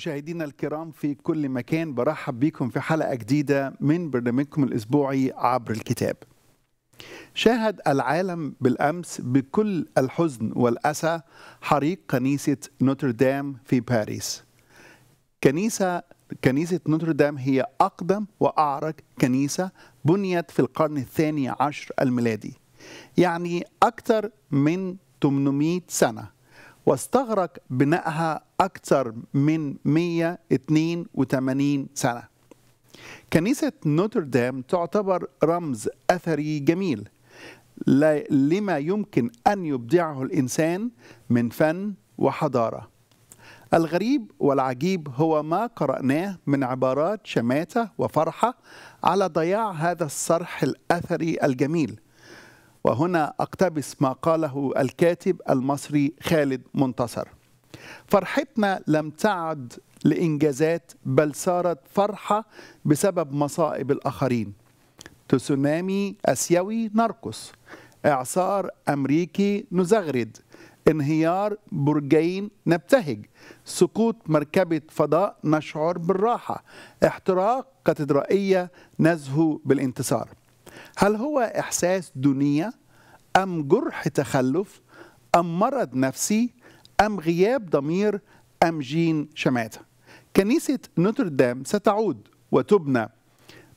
مشاهدينا الكرام في كل مكان برحب بكم في حلقة جديدة من برنامجكم الأسبوعي عبر الكتاب شاهد العالم بالأمس بكل الحزن والأسى حريق كنيسة نوتردام في باريس كنيسة كنيسة نوتردام هي أقدم وأعرق كنيسة بنيت في القرن الثاني عشر الميلادي يعني أكثر من 800 سنة واستغرق بنائها أكثر من 182 سنة كنيسة نوتردام تعتبر رمز أثري جميل لما يمكن أن يبدعه الإنسان من فن وحضارة الغريب والعجيب هو ما قرأناه من عبارات شماتة وفرحة على ضياع هذا الصرح الأثري الجميل وهنا أقتبس ما قاله الكاتب المصري خالد منتصر فرحتنا لم تعد لإنجازات بل صارت فرحة بسبب مصائب الآخرين تسونامي أسيوي نرقص إعصار أمريكي نزغرد انهيار برجين نبتهج سقوط مركبة فضاء نشعر بالراحة احتراق كاتدرائية نزهو بالانتصار هل هو إحساس دنيا أم جرح تخلف أم مرض نفسي أم غياب ضمير أم جين شماتة كنيسة نوتردام ستعود وتبنى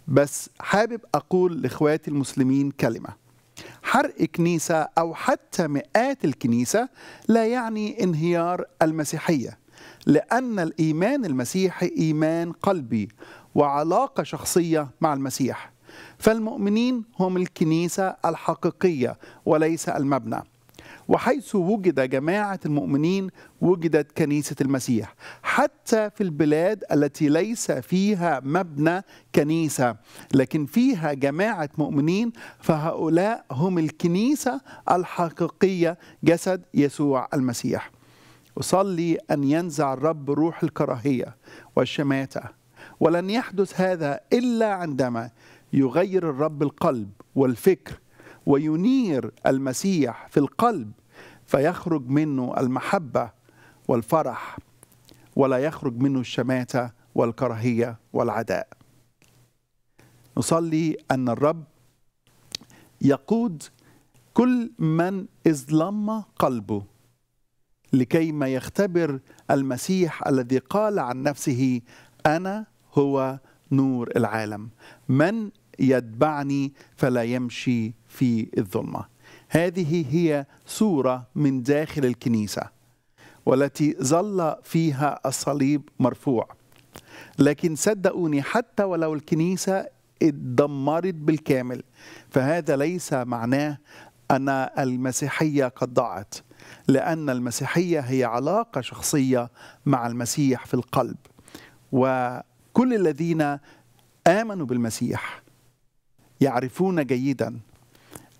بس حابب أقول لإخواتي المسلمين كلمة حرق كنيسة أو حتى مئات الكنيسة لا يعني انهيار المسيحية لأن الإيمان المسيحي إيمان قلبي وعلاقة شخصية مع المسيح فالمؤمنين هم الكنيسة الحقيقية وليس المبنى وحيث وجد جماعة المؤمنين وجدت كنيسة المسيح حتى في البلاد التي ليس فيها مبنى كنيسة لكن فيها جماعة مؤمنين فهؤلاء هم الكنيسة الحقيقية جسد يسوع المسيح أصلي أن ينزع الرب روح الكراهية والشماتة ولن يحدث هذا إلا عندما يغير الرب القلب والفكر وينير المسيح في القلب فيخرج منه المحبة والفرح ولا يخرج منه الشماتة والكراهية والعداء نصلي أن الرب يقود كل من اظلم قلبه لكي ما يختبر المسيح الذي قال عن نفسه أنا هو نور العالم من يتبعني فلا يمشي في الظلمه هذه هي صوره من داخل الكنيسه والتي ظل فيها الصليب مرفوع لكن صدقوني حتى ولو الكنيسه اتدمرت بالكامل فهذا ليس معناه ان المسيحيه قد ضاعت لان المسيحيه هي علاقه شخصيه مع المسيح في القلب وكل الذين امنوا بالمسيح يعرفون جيدا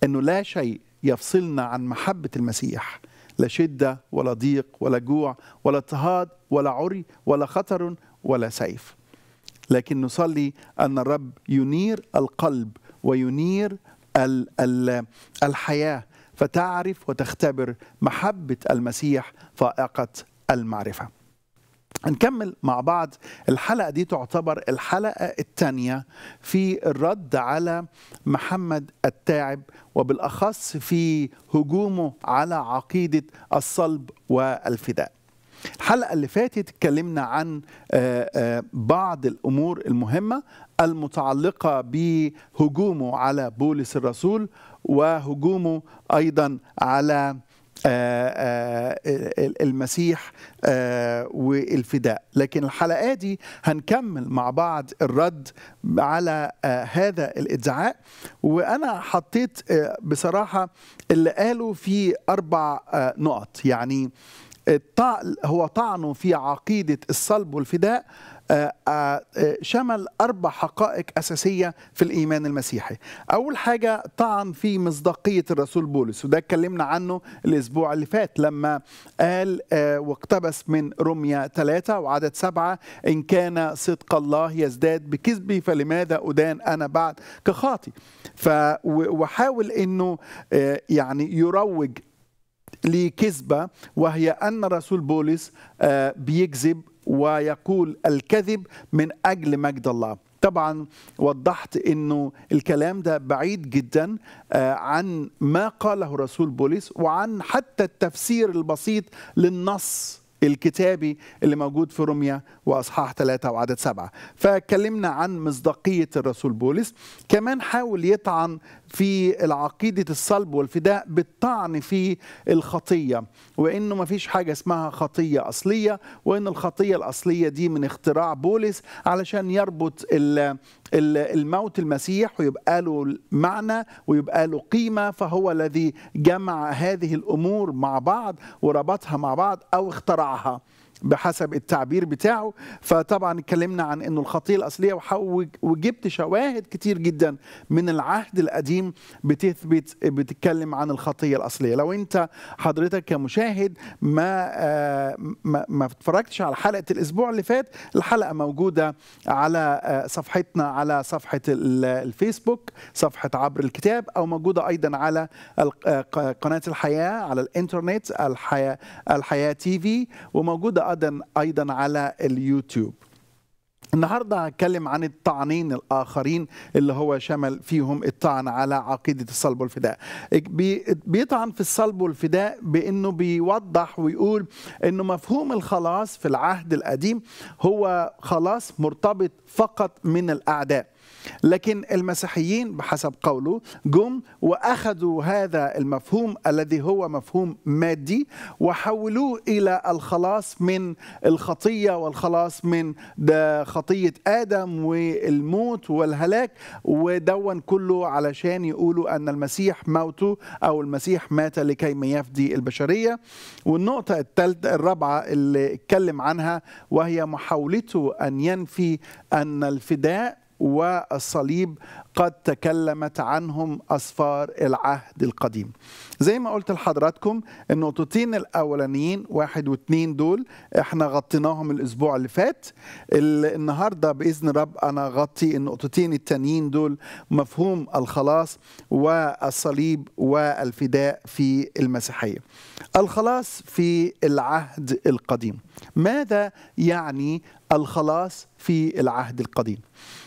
أنه لا شيء يفصلنا عن محبة المسيح لا شدة ولا ضيق ولا جوع ولا اضطهاد ولا عري ولا خطر ولا سيف لكن نصلي أن الرب ينير القلب وينير الحياة فتعرف وتختبر محبة المسيح فائقة المعرفة نكمل مع بعض الحلقة دي تعتبر الحلقة الثانية في الرد على محمد التاعب وبالأخص في هجومه على عقيدة الصلب والفداء الحلقة اللي فاتت اتكلمنا عن آه، آه، بعض الأمور المهمة المتعلقة بهجومه على بولس الرسول وهجومه أيضا على آه، آه، المسيح آه، والفداء لكن الحلقة دي هنكمل مع بعض الرد على هذا الادعاء وأنا حطيت بصراحة اللي قاله في أربع نقط يعني الطعن هو طعنه في عقيدة الصلب والفداء آه، آه، آه، شمل أربع حقائق أساسية في الإيمان المسيحي أول حاجة طعن في مصداقية الرسول بولس وده اتكلمنا عنه الأسبوع اللي فات لما قال واقتبس من رمية ثلاثة وعدد سبعة إن كان صدق الله يزداد بكذبي فلماذا أدان أنا بعد كخاطي ف وحاول أنه يعني يروج لكذبة وهي أن رسول بولس بيكذب ويقول الكذب من أجل مجد الله طبعا وضحت انه الكلام ده بعيد جدا آه، عن ما قاله رسول بولس وعن حتى التفسير البسيط للنص الكتابي اللي موجود في روميا واصحاح ثلاثة وعدد سبعة فاتكلمنا عن مصداقية الرسول بولس كمان حاول يطعن في العقيدة الصلب والفداء بالطعن في الخطية وإنه ما فيش حاجة اسمها خطية أصلية وإن الخطية الأصلية دي من اختراع بولس علشان يربط الموت المسيح ويبقى له معنى ويبقى له قيمة فهو الذي جمع هذه الأمور مع بعض وربطها مع بعض أو اخترعها بحسب التعبير بتاعه فطبعا اتكلمنا عن انه الخطيه الاصليه وجبت شواهد كتير جدا من العهد القديم بتثبت بتتكلم عن الخطيه الاصليه لو انت حضرتك كمشاهد ما آه، ما, ما اتفرجتش على حلقه الاسبوع اللي فات الحلقه موجوده على آه، صفحتنا على صفحه الفيسبوك صفحه عبر الكتاب او موجوده ايضا على آه، قناه الحياه على الانترنت الحياه الحياه تي في وموجوده أيضا أيضا على اليوتيوب النهارده هتكلم عن الطعنين الاخرين اللي هو شمل فيهم الطعن على عقيده الصلب والفداء بيطعن في الصلب والفداء بانه بيوضح ويقول انه مفهوم الخلاص في العهد القديم هو خلاص مرتبط فقط من الاعداء لكن المسيحيين بحسب قوله جم واخذوا هذا المفهوم الذي هو مفهوم مادي وحولوه الى الخلاص من الخطيه والخلاص من خطيه ادم والموت والهلاك ودون كله علشان يقولوا ان المسيح موته او المسيح مات لكي ما يفدي البشريه والنقطه الثالثه الرابعه اللي اتكلم عنها وهي محاولته ان ينفي ان الفداء والصليب قد تكلمت عنهم أسفار العهد القديم زي ما قلت لحضراتكم النقطتين الأولانيين واحد واثنين دول احنا غطيناهم الأسبوع اللي فات النهاردة بإذن رب أنا غطي النقطتين التانيين دول مفهوم الخلاص والصليب والفداء في المسيحية الخلاص في العهد القديم ماذا يعني الخلاص في العهد القديم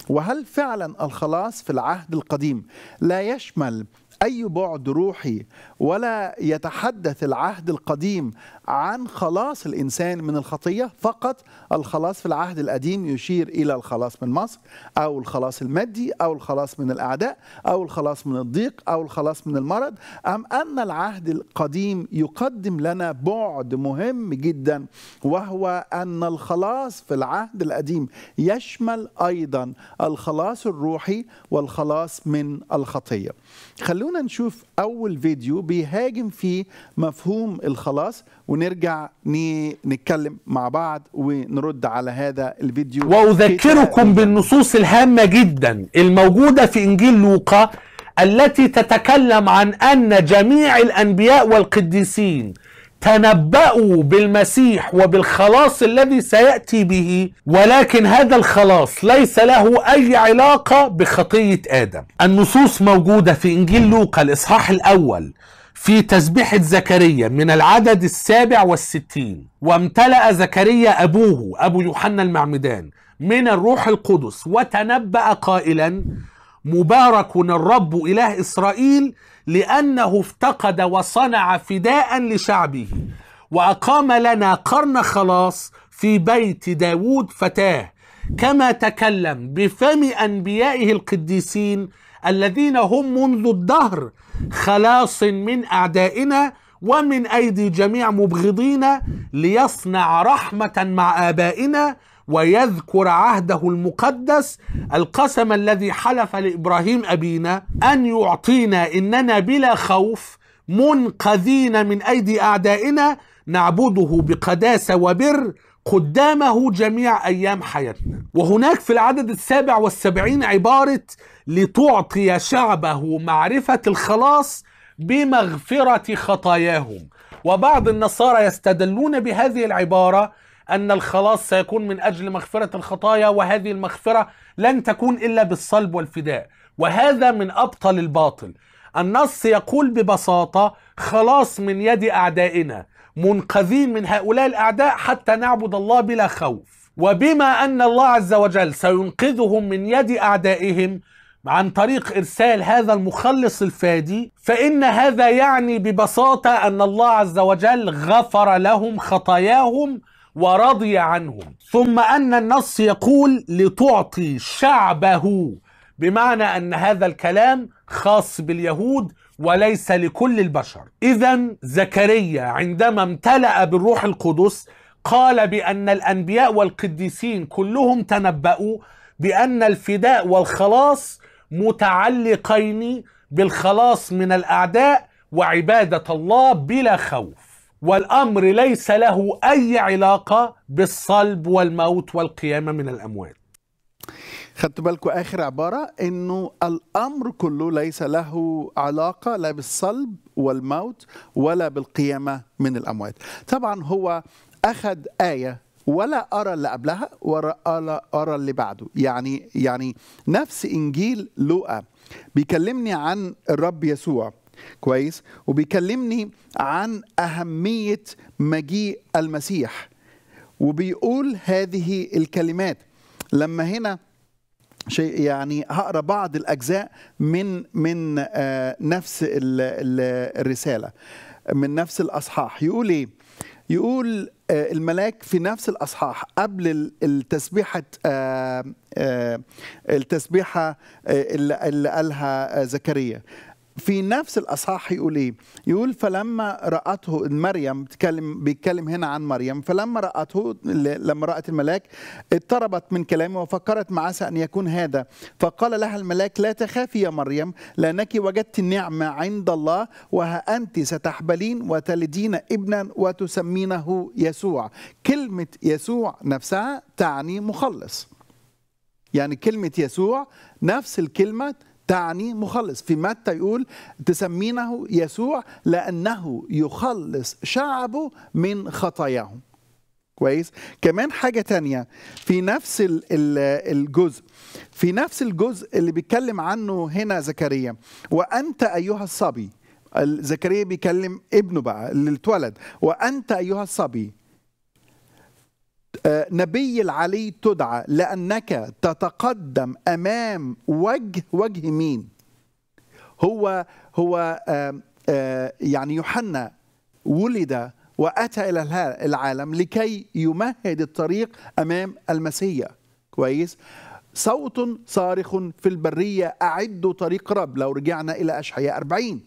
وهل فعلا الخلاص في العهد القديم لا يشمل أي بعد روحي ولا يتحدث العهد القديم عن خلاص الانسان من الخطيه فقط الخلاص في العهد القديم يشير الى الخلاص من مصر او الخلاص المادي او الخلاص من الاعداء او الخلاص من الضيق او الخلاص من المرض ام ان العهد القديم يقدم لنا بعد مهم جدا وهو ان الخلاص في العهد القديم يشمل ايضا الخلاص الروحي والخلاص من الخطيه خلونا نشوف اول فيديو بيهاجم في مفهوم الخلاص ونرجع نتكلم مع بعض ونرد على هذا الفيديو وأذكركم بالنصوص الهامة جدا الموجودة في إنجيل لوقا التي تتكلم عن أن جميع الأنبياء والقديسين تنبأوا بالمسيح وبالخلاص الذي سيأتي به ولكن هذا الخلاص ليس له أي علاقة بخطية آدم النصوص موجودة في إنجيل لوقا الإصحاح الأول في تسبيحة زكريا من العدد السابع والستين وامتلأ زكريا أبوه أبو يوحنا المعمدان من الروح القدس وتنبأ قائلا مبارك الرب إله إسرائيل لأنه افتقد وصنع فداء لشعبه وأقام لنا قرن خلاص في بيت داود فتاه كما تكلم بفم أنبيائه القديسين الذين هم منذ الدهر خلاص من أعدائنا ومن أيدي جميع مبغضينا ليصنع رحمة مع آبائنا ويذكر عهده المقدس القسم الذي حلف لابراهيم ابينا ان يعطينا اننا بلا خوف منقذين من ايدي اعدائنا نعبده بقداسه وبر قدامه جميع ايام حياتنا وهناك في العدد السابع والسبعين عباره لتعطي شعبه معرفة الخلاص بمغفرة خطاياهم وبعض النصارى يستدلون بهذه العبارة أن الخلاص سيكون من أجل مغفرة الخطايا وهذه المغفرة لن تكون إلا بالصلب والفداء وهذا من أبطل الباطل النص يقول ببساطة خلاص من يد أعدائنا منقذين من هؤلاء الأعداء حتى نعبد الله بلا خوف وبما أن الله عز وجل سينقذهم من يد أعدائهم عن طريق ارسال هذا المخلص الفادي فان هذا يعني ببساطه ان الله عز وجل غفر لهم خطاياهم ورضي عنهم ثم ان النص يقول لتعطي شعبه بمعنى ان هذا الكلام خاص باليهود وليس لكل البشر اذا زكريا عندما امتلا بالروح القدس قال بان الانبياء والقديسين كلهم تنبأوا بأن الفداء والخلاص متعلقين بالخلاص من الاعداء وعباده الله بلا خوف والامر ليس له اي علاقه بالصلب والموت والقيامه من الاموات خدتوا بالكم اخر عباره انه الامر كله ليس له علاقه لا بالصلب والموت ولا بالقيامه من الاموات طبعا هو اخذ ايه ولا ارى اللي قبلها ولا ارى اللي بعده يعني يعني نفس انجيل لوقا بيكلمني عن الرب يسوع كويس وبيكلمني عن اهميه مجيء المسيح وبيقول هذه الكلمات لما هنا شيء يعني هقرا بعض الاجزاء من من آه، نفس الرساله من نفس الاصحاح يقول ايه يقول آه، الملاك في نفس الاصحاح قبل التسبيحه آه، آه، التسبيحه اللي قالها زكريا في نفس الاصحاح يقول ايه يقول فلما راته مريم بيتكلم بيتكلم هنا عن مريم فلما راته لما رات الملاك اضطربت من كلامه وفكرت ما عسى ان يكون هذا فقال لها الملاك لا تخافي يا مريم لانك وجدت النعمه عند الله وها انت ستحبلين وتلدين ابنا وتسمينه يسوع كلمه يسوع نفسها تعني مخلص يعني كلمه يسوع نفس الكلمه تعني مخلص في متى يقول تسمينه يسوع لأنه يخلص شعبه من خطاياهم كويس كمان حاجة تانية في نفس الجزء في نفس الجزء اللي بيتكلم عنه هنا زكريا وأنت أيها الصبي زكريا بيكلم ابنه بقى اللي اتولد وأنت أيها الصبي آه، نبي العلي تدعى لأنك تتقدم أمام وجه وجه مين هو هو آه، يعني يوحنا ولد وأتى إلى العالم لكي يمهد الطريق أمام المسيح كويس صوت صارخ في البرية أعدوا طريق رب لو رجعنا إلى أشعياء 40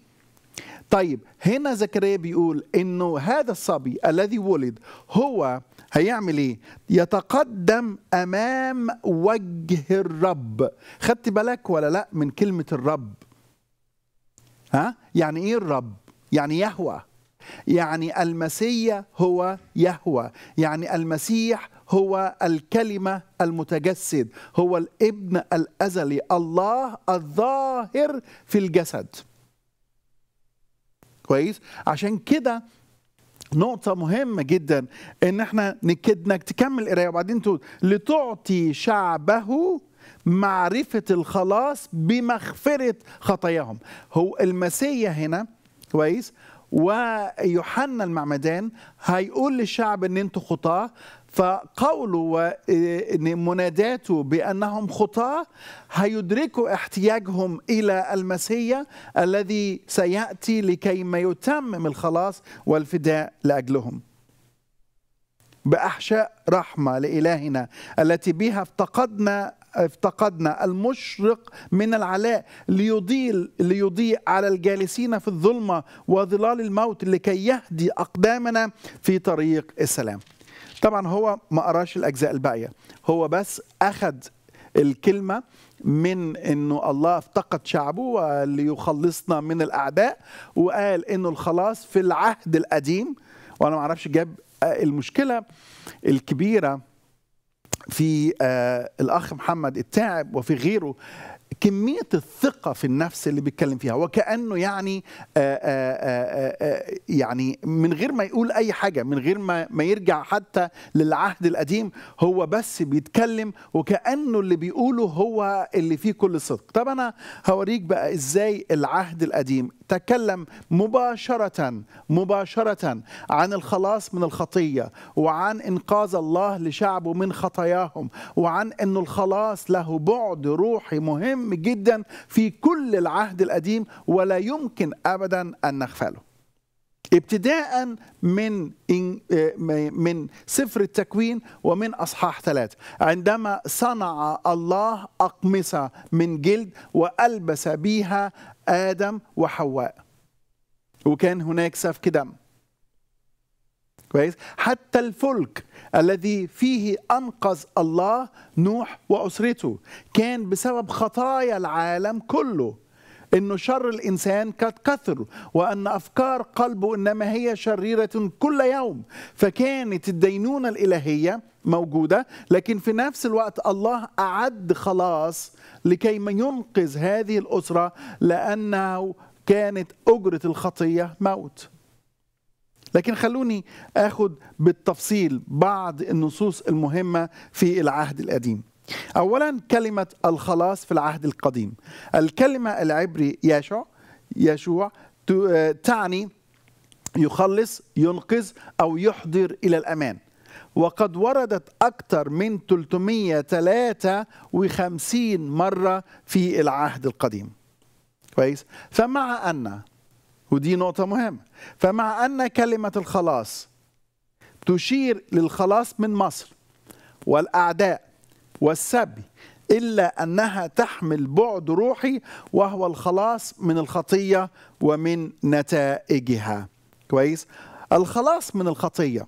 طيب هنا زكريا بيقول انه هذا الصبي الذي ولد هو هيعمل ايه يتقدم امام وجه الرب خدت بالك ولا لا من كلمه الرب ها يعني ايه الرب يعني يهوى يعني المسيح هو يهوى يعني المسيح هو الكلمة المتجسد هو الابن الأزلي الله الظاهر في الجسد كويس عشان كده نقطة مهمة جدا ان احنا انك تكمل القراية وبعدين تقول لتعطي شعبه معرفة الخلاص بمغفرة خطاياهم هو المسيا هنا كويس ويوحنا المعمدان هيقول للشعب ان انتوا خطاه فقوله ومناداته بأنهم خطاة هيدركوا احتياجهم إلى المسيح الذي سيأتي لكي ما يتمم الخلاص والفداء لأجلهم بأحشاء رحمة لإلهنا التي بها افتقدنا افتقدنا المشرق من العلاء ليضيء ليضيء على الجالسين في الظلمة وظلال الموت لكي يهدي أقدامنا في طريق السلام طبعا هو ما قراش الاجزاء الباقيه هو بس اخذ الكلمه من انه الله افتقد شعبه ليخلصنا من الاعداء وقال انه الخلاص في العهد القديم وانا ما اعرفش جاب المشكله الكبيره في آه، الاخ محمد التاعب وفي غيره كمية الثقة في النفس اللي بيتكلم فيها وكأنه يعني آآ آه، آآ آه، آآ آه، يعني من غير ما يقول أي حاجة من غير ما, ما يرجع حتى للعهد القديم هو بس بيتكلم وكأنه اللي بيقوله هو اللي فيه كل صدق طب أنا هوريك بقى إزاي العهد القديم تكلم مباشرة مباشرة عن الخلاص من الخطية وعن إنقاذ الله لشعبه من خطاياهم وعن أنه الخلاص له بعد روحي مهم مهم جدا في كل العهد القديم ولا يمكن ابدا ان نغفله ابتداء من آه، من سفر التكوين ومن اصحاح ثلاثه عندما صنع الله اقمصه من جلد والبس بها ادم وحواء وكان هناك سفك دم كويس حتى الفلك الذي فيه انقذ الله نوح واسرته كان بسبب خطايا العالم كله انه شر الانسان قد كثر وان افكار قلبه انما هي شريره كل يوم فكانت الدينونه الالهيه موجوده لكن في نفس الوقت الله اعد خلاص لكي ما ينقذ هذه الاسره لانه كانت اجره الخطيه موت لكن خلوني اخذ بالتفصيل بعض النصوص المهمه في العهد القديم اولا كلمه الخلاص في العهد القديم الكلمه العبري ياشع يشوع تعني يخلص ينقذ او يحضر الى الامان وقد وردت أكثر من 353 مرة في العهد القديم كويس فمع أن ودي نقطة مهمة فمع أن كلمة الخلاص تشير للخلاص من مصر والأعداء والسبي إلا أنها تحمل بعد روحي وهو الخلاص من الخطية ومن نتائجها كويس الخلاص من الخطيه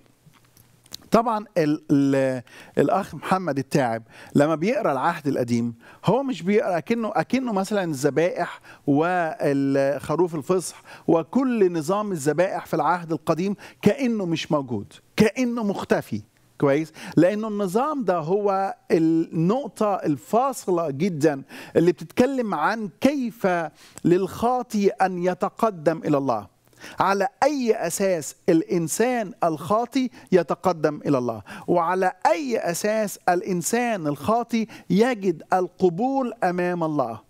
طبعا ال ال الاخ محمد التاعب لما بيقرا العهد القديم هو مش بيقرا اكنه اكنه مثلا الذبائح والخروف الفصح وكل نظام الذبائح في العهد القديم كانه مش موجود كانه مختفي كويس لانه النظام ده هو النقطه الفاصله جدا اللي بتتكلم عن كيف للخاطي ان يتقدم الى الله على أي أساس الإنسان الخاطي يتقدم إلى الله وعلى أي أساس الإنسان الخاطي يجد القبول أمام الله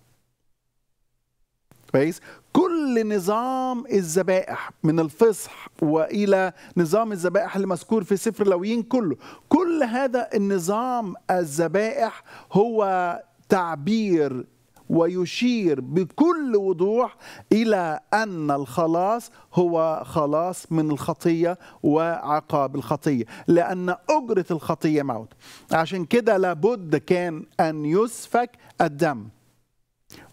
كويس كل نظام الذبائح من الفصح والى نظام الذبائح اللي مذكور في سفر لويين كله كل هذا النظام الذبائح هو تعبير ويشير بكل وضوح إلى أن الخلاص هو خلاص من الخطية وعقاب الخطية لأن أجرة الخطية موت عشان كده لابد كان أن يسفك الدم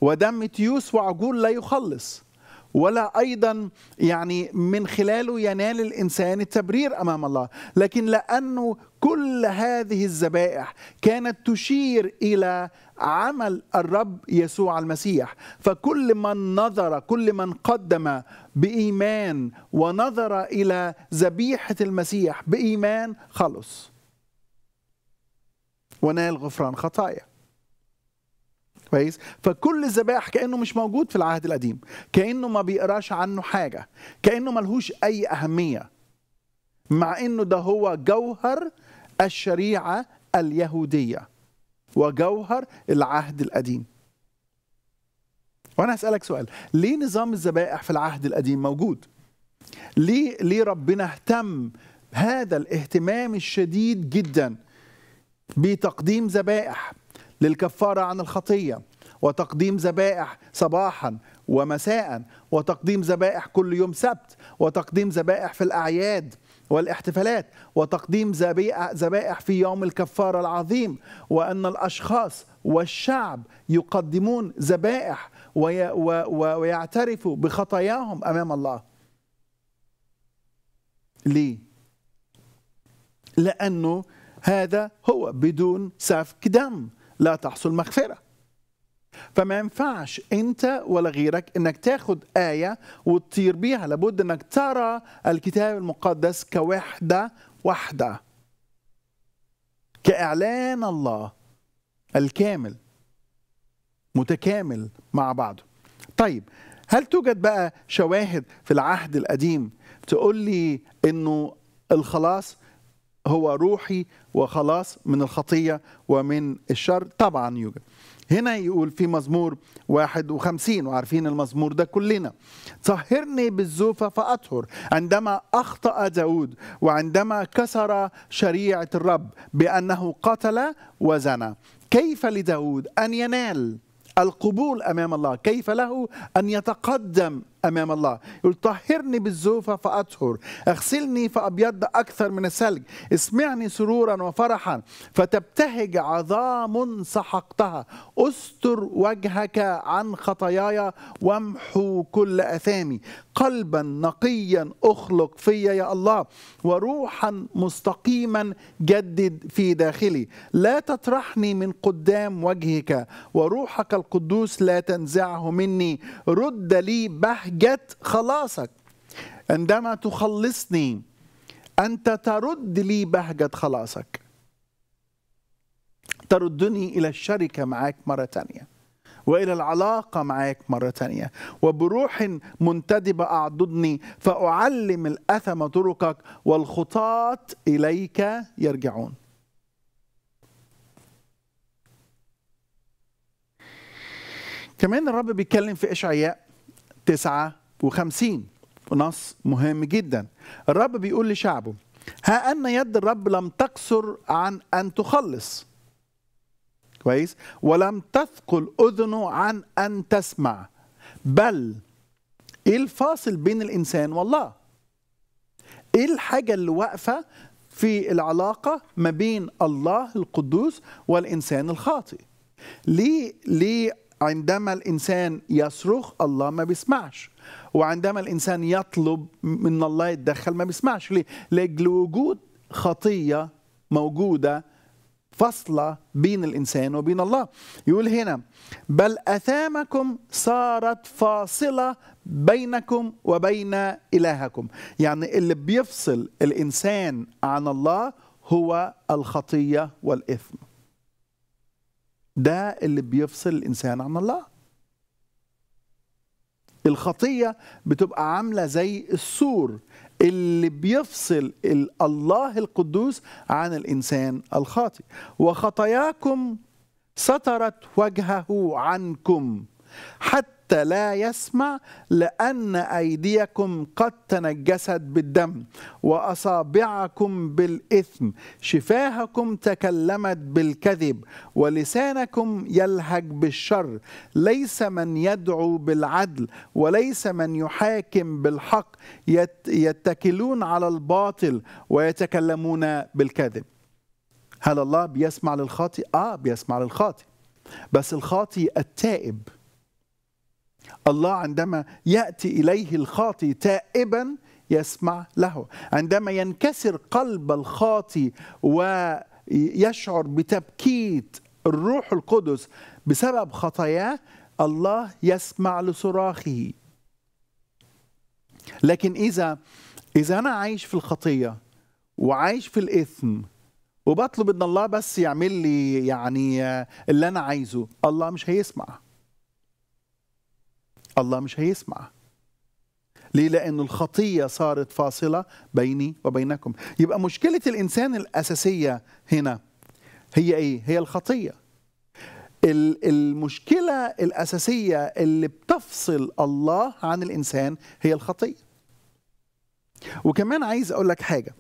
ودم تيوس وعجول لا يخلص ولا ايضا يعني من خلاله ينال الانسان التبرير امام الله لكن لانه كل هذه الذبائح كانت تشير الى عمل الرب يسوع المسيح فكل من نظر كل من قدم بايمان ونظر الى ذبيحه المسيح بايمان خلص ونال غفران خطايا كويس فكل الذبائح كانه مش موجود في العهد القديم كانه ما بيقراش عنه حاجه كانه ملهوش اي اهميه مع انه ده هو جوهر الشريعه اليهوديه وجوهر العهد القديم وانا هسالك سؤال ليه نظام الذبائح في العهد القديم موجود ليه ليه ربنا اهتم هذا الاهتمام الشديد جدا بتقديم ذبائح للكفارة عن الخطية وتقديم ذبائح صباحا ومساء وتقديم ذبائح كل يوم سبت وتقديم ذبائح في الأعياد والاحتفالات وتقديم ذبائح في يوم الكفارة العظيم وأن الأشخاص والشعب يقدمون ذبائح ويعترفوا بخطاياهم أمام الله ليه؟ لأنه هذا هو بدون سفك دم لا تحصل مغفره فما ينفعش انت ولا غيرك انك تاخد ايه وتطير بيها لابد انك ترى الكتاب المقدس كوحده واحده كاعلان الله الكامل متكامل مع بعضه طيب هل توجد بقى شواهد في العهد القديم تقول لي انه الخلاص هو روحي وخلاص من الخطية ومن الشر طبعا يوجد هنا يقول في مزمور 51 وعارفين المزمور ده كلنا طهرني بالزوفة فأطهر عندما أخطأ داود وعندما كسر شريعة الرب بأنه قتل وزنى كيف لداود أن ينال القبول أمام الله كيف له أن يتقدم امام الله يقول طهرني بالزوفه فاطهر اغسلني فابيض اكثر من الثلج اسمعني سرورا وفرحا فتبتهج عظام سحقتها استر وجهك عن خطاياي وامحو كل اثامي قلبا نقيا اخلق في يا الله وروحا مستقيما جدد في داخلي لا تطرحني من قدام وجهك وروحك القدوس لا تنزعه مني رد لي به بهجه خلاصك عندما تخلصني أنت ترد لي بهجة خلاصك تردني إلى الشركة معك مرة ثانيه والى العلاقه معاك مره ثانيه وبروح منتدبه اعضدني فاعلم الاثم طرقك والخطاة اليك يرجعون كمان الرب بيتكلم في اشعياء 59 نص مهم جدا الرب بيقول لشعبه ها أن يد الرب لم تقصر عن أن تخلص كويس ولم تثقل أذنه عن أن تسمع بل إيه الفاصل بين الإنسان والله إيه الحاجة اللي واقفة في العلاقة ما بين الله القدوس والإنسان الخاطئ ليه ليه عندما الانسان يصرخ الله ما بيسمعش وعندما الانسان يطلب من الله يتدخل ما بيسمعش ليه لاجل وجود خطيه موجوده فصله بين الانسان وبين الله يقول هنا بل اثامكم صارت فاصله بينكم وبين الهكم يعني اللي بيفصل الانسان عن الله هو الخطيه والاثم ده اللي بيفصل الانسان عن الله الخطيه بتبقى عامله زي السور اللي بيفصل الله القدوس عن الانسان الخاطئ وخطاياكم سترت وجهه عنكم حتى حتى لا يسمع لأن أيديكم قد تنجست بالدم وأصابعكم بالإثم شفاهكم تكلمت بالكذب ولسانكم يلهج بالشر ليس من يدعو بالعدل وليس من يحاكم بالحق يتكلون على الباطل ويتكلمون بالكذب هل الله بيسمع للخاطئ؟ آه بيسمع للخاطئ بس الخاطئ التائب الله عندما ياتي اليه الخاطي تائبا يسمع له عندما ينكسر قلب الخاطي ويشعر بتبكيت الروح القدس بسبب خطاياه الله يسمع لصراخه لكن اذا اذا انا عايش في الخطيه وعايش في الاثم وبطلب ان الله بس يعمل لي يعني اللي انا عايزه الله مش هيسمع الله مش هيسمع ليه لأن الخطية صارت فاصلة بيني وبينكم يبقى مشكلة الإنسان الأساسية هنا هي إيه؟ هي الخطية المشكلة الأساسية اللي بتفصل الله عن الإنسان هي الخطية وكمان عايز أقول لك حاجة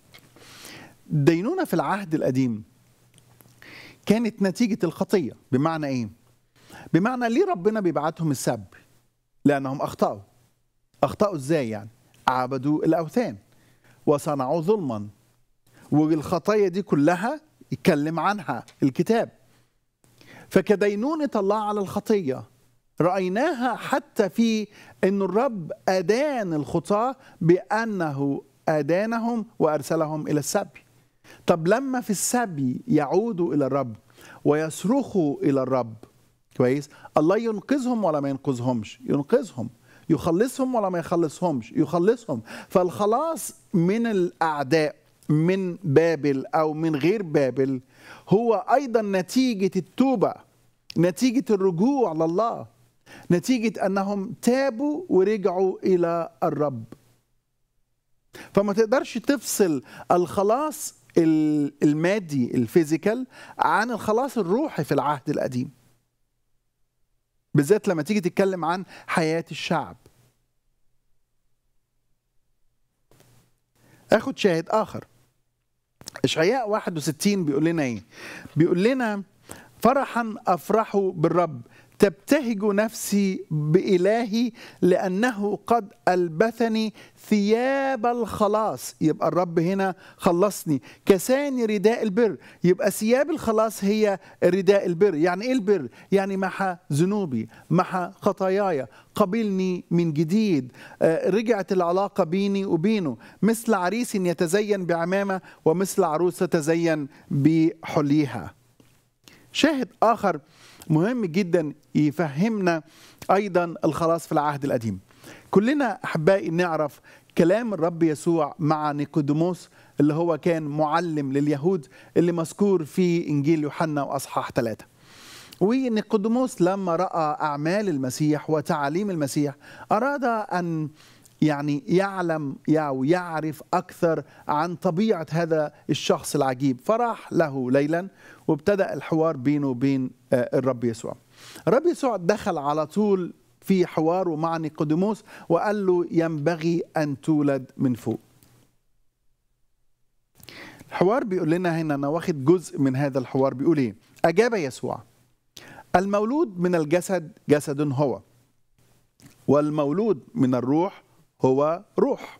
دينونة في العهد القديم كانت نتيجة الخطية بمعنى إيه؟ بمعنى ليه ربنا بيبعتهم السبت لأنهم أخطأوا أخطأوا إزاي يعني عبدوا الأوثان وصنعوا ظلما والخطايا دي كلها يتكلم عنها الكتاب فكدينونة الله على الخطية رأيناها حتى في أن الرب أدان الخطاة بأنه أدانهم وأرسلهم إلى السبي طب لما في السبي يعودوا إلى الرب ويصرخوا إلى الرب كويس الله ينقذهم ولا ما ينقذهمش ينقذهم يخلصهم ولا ما يخلصهمش يخلصهم فالخلاص من الاعداء من بابل او من غير بابل هو ايضا نتيجه التوبه نتيجه الرجوع لله نتيجه انهم تابوا ورجعوا الى الرب فما تقدرش تفصل الخلاص المادي الفيزيكال عن الخلاص الروحي في العهد القديم بالذات لما تيجي تتكلم عن حياة الشعب اخد شاهد اخر اشعياء 61 بيقول لنا ايه بيقول لنا فرحا افرحوا بالرب تبتهج نفسي بإلهي لأنه قد ألبثني ثياب الخلاص يبقى الرب هنا خلصني كساني رداء البر يبقى ثياب الخلاص هي رداء البر يعني إيه البر؟ يعني مع ذنوبي مع خطاياي قبلني من جديد آه، رجعت العلاقة بيني وبينه مثل عريس يتزين بعمامة ومثل عروس تتزين بحليها شاهد آخر مهم جدا يفهمنا ايضا الخلاص في العهد القديم كلنا احبائي نعرف كلام الرب يسوع مع نيكودموس اللي هو كان معلم لليهود اللي مذكور في انجيل يوحنا واصحاح ثلاثة ونيكودموس لما راى اعمال المسيح وتعاليم المسيح اراد ان يعني يعلم أو يعرف أكثر عن طبيعة هذا الشخص العجيب فراح له ليلا وابتدأ الحوار بينه وبين آه، الرب يسوع الرب يسوع دخل على طول في حواره مع نيقوديموس وقال له ينبغي أن تولد من فوق الحوار بيقول لنا هنا أنا واخد جزء من هذا الحوار بيقول إيه أجاب يسوع المولود من الجسد جسد هو والمولود من الروح هو روح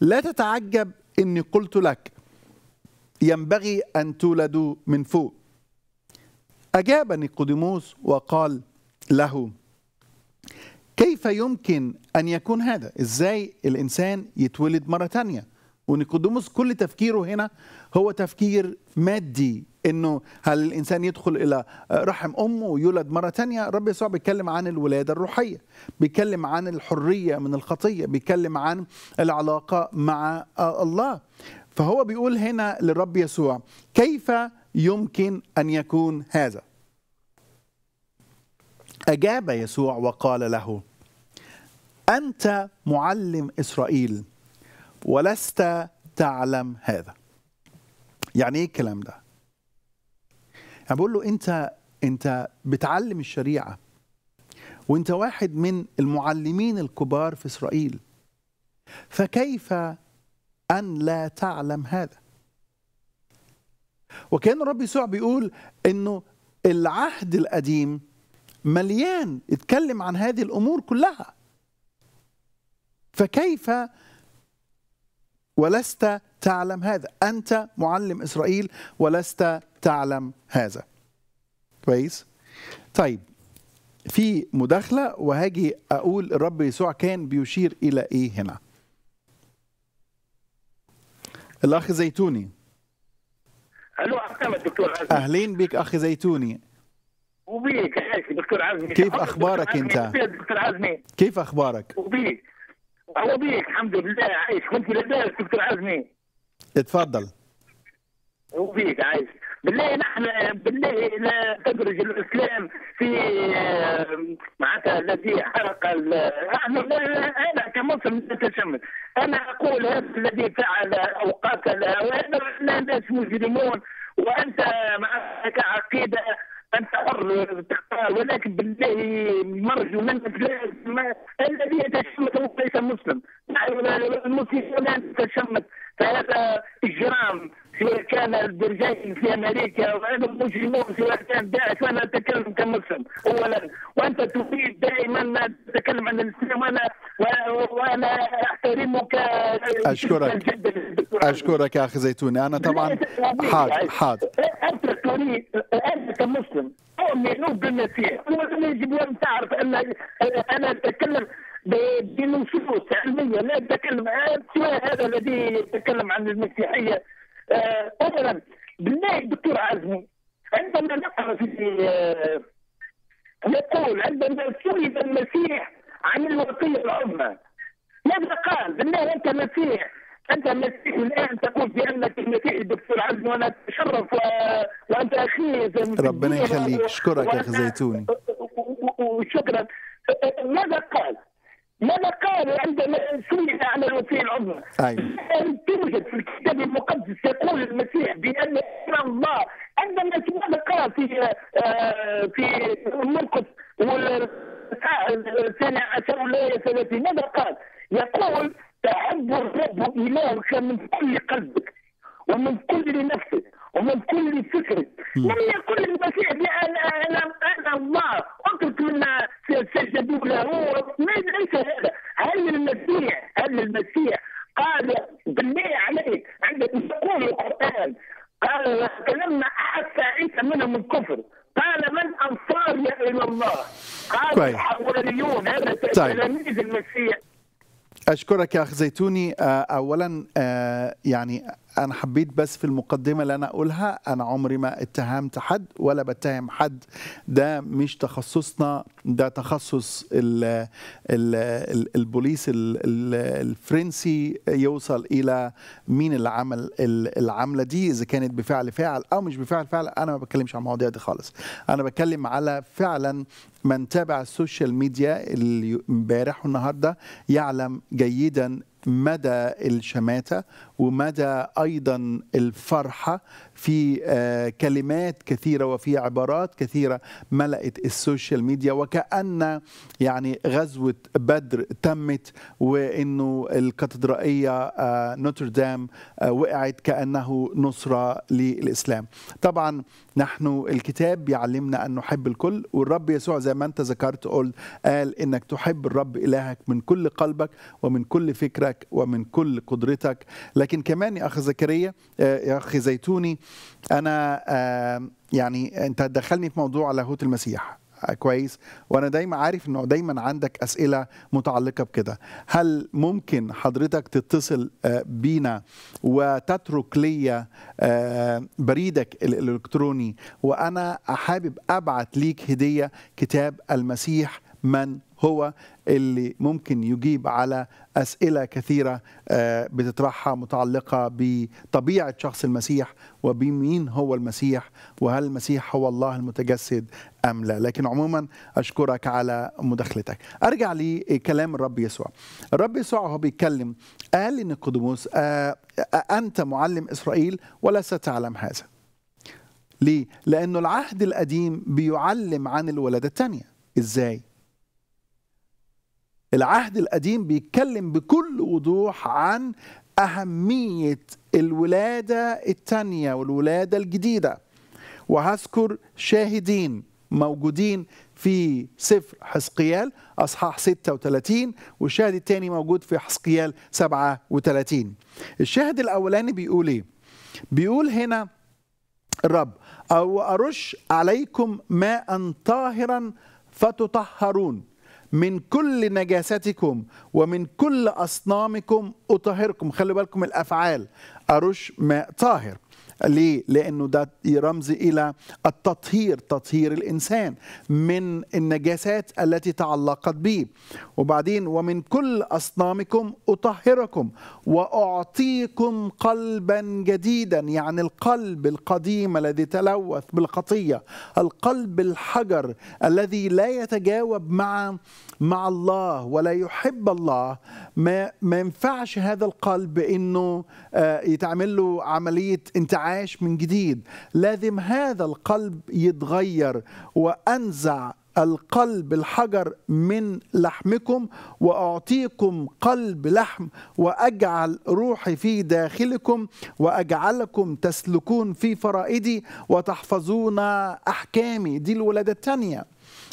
لا تتعجب إني قلت لك ينبغي أن تولدوا من فوق أجاب نيقوديموس وقال له كيف يمكن أن يكون هذا؟ إزاي الإنسان يتولد مرة تانية؟ ونيقوديموس كل تفكيره هنا هو تفكير مادي انه هل الانسان يدخل الى رحم امه ويولد مره تانية رب يسوع بيتكلم عن الولاده الروحيه بيتكلم عن الحريه من الخطيه بيتكلم عن العلاقه مع الله فهو بيقول هنا للرب يسوع كيف يمكن ان يكون هذا اجاب يسوع وقال له انت معلم اسرائيل ولست تعلم هذا يعني ايه الكلام ده يعني بقول له انت انت بتعلم الشريعه وانت واحد من المعلمين الكبار في اسرائيل فكيف ان لا تعلم هذا وكان الرب يسوع بيقول انه العهد القديم مليان اتكلم عن هذه الامور كلها فكيف ولست تعلم هذا أنت معلم إسرائيل ولست تعلم هذا كويس طيب في مداخلة وهاجي أقول الرب يسوع كان بيشير إلى إيه هنا الأخ زيتوني ألو دكتور عزمي أهلين بك أخ زيتوني وبيك دكتور عزمي كيف أخبارك أنت دكتور عزمي كيف أخبارك وبيك اهلا بيك الحمد لله عايش كنت لاباس دكتور عزمي اتفضل وبيك عايش بالله نحن بالله لا تدرج الاسلام في معناتها الذي حرق نحن انا كمسلم نتشمل انا اقول هذا الذي فعل او قتل هذا لا ناس مجرمون وانت معك عقيده انت حر تختار ولكن بالله مرجو من الذي يتشمت هو ليس مسلم المسلم لا يتشمت ثلاثة إجرام سواء كان البرجين في امريكا وهذا المجرمون سواء كان داعش وانا اتكلم كمسلم اولا وانت تفيد دائما تتكلم عن الاسلام وانا وانا احترمك اشكرك جداً. اشكرك اخي زيتوني انا طبعا حاضر حاضر انت تريد انت كمسلم اؤمن بالمسيح ولازم يجب ان تعرف ان انا اتكلم بنصوص علميه لا اتكلم عن سوى هذا الذي يتكلم عن المسيحيه مثلا آه، بالله الدكتور عزمي عندما نقرا في آه، يقول عندما سئل المسيح عن الوصيه العظمى ماذا قال؟ بالله انت مسيح انت مسيح الان تقول بانك المسيح الدكتور عزمي وانا اتشرف وانت اخي ربنا يخليك اشكرك يا اخي زيتوني وشكرا ماذا قال؟ ماذا قال عندما سئل عن الوصية العظمى؟ أيوة. توجد في الكتاب المقدس يقول المسيح بان الله عندما ماذا قال في آه، في المرقس الثاني عشر ولاية ثلاثين ماذا قال؟ يقول تحب الرب إلهك من كل قلبك ومن كل نفسك ومن كل فكر لم يكن المسيح لأن أنا أنا الله أترك لنا سجدوا من ليس هذا هل المسيح هل المسيح قال بالله عليك عندما تقول القرآن قال لما أحس عيسى منهم الكفر قال من أنصاري إلى الله قال طيب. الحواريون هذا طيب. تلاميذ المسيح أشكرك يا أخ زيتوني آه، أولا آه، يعني انا حبيت بس في المقدمه اللي انا اقولها انا عمري ما اتهمت حد ولا بتهم حد ده مش تخصصنا ده تخصص الـ الـ الـ البوليس الـ الـ الفرنسي يوصل الى مين اللي عمل العمله دي اذا كانت بفعل فاعل او مش بفعل فاعل انا ما بتكلمش عن المواضيع دي خالص انا بتكلم على فعلا من تابع السوشيال ميديا امبارح والنهارده يعلم جيدا مدى الشماته ومدى ايضا الفرحه في آه، كلمات كثيرة وفي عبارات كثيرة ملأت السوشيال ميديا وكأن يعني غزوة بدر تمت وأنه الكاتدرائية آه، نوتردام آه، وقعت كأنه نصرة للإسلام طبعا نحن الكتاب بيعلمنا أن نحب الكل والرب يسوع زي ما أنت ذكرت قلت قال إنك تحب الرب إلهك من كل قلبك ومن كل فكرك ومن كل قدرتك لكن كمان يا أخ زكريا يا اخ زيتوني انا يعني انت دخلني في موضوع لاهوت المسيح آه، كويس وانا دايما عارف انه دايما عندك اسئله متعلقه بكده هل ممكن حضرتك تتصل آه، بينا وتترك لي بريدك الالكتروني وانا حابب ابعت ليك هديه كتاب المسيح من هو اللي ممكن يجيب على أسئلة كثيرة آه، بتطرحها متعلقة بطبيعة شخص المسيح وبمين هو المسيح وهل المسيح هو الله المتجسد أم لا لكن عموما أشكرك على مداخلتك أرجع لكلام الرب يسوع الرب يسوع هو بيتكلم قال لنقدموس آه، آه، أنت معلم إسرائيل ولست تعلم هذا ليه؟ لأنه العهد القديم بيعلم عن الولادة الثانية إزاي؟ العهد القديم بيتكلم بكل وضوح عن أهمية الولادة الثانية والولادة الجديدة وهذكر شاهدين موجودين في سفر حسقيال أصحاح 36 والشاهد الثاني موجود في حسقيال 37 الشاهد الأولاني بيقول إيه؟ بيقول هنا الرب أو أرش عليكم ماء طاهرا فتطهرون من كل نجاستكم ومن كل أصنامكم أطهركم خلي بالكم الأفعال أرش ماء طاهر ليه؟ لأنه ده رمز إلى التطهير تطهير الإنسان من النجاسات التي تعلقت به وبعدين ومن كل أصنامكم أطهركم وأعطيكم قلبا جديدا يعني القلب القديم الذي تلوث بالخطية القلب الحجر الذي لا يتجاوب مع مع الله ولا يحب الله ما ما ينفعش هذا القلب انه آه، يتعمل له عمليه انتعاش عاش من جديد لازم هذا القلب يتغير وأنزع القلب الحجر من لحمكم واعطيكم قلب لحم واجعل روحي في داخلكم واجعلكم تسلكون في فرائدي وتحفظون احكامي دي الولاده الثانيه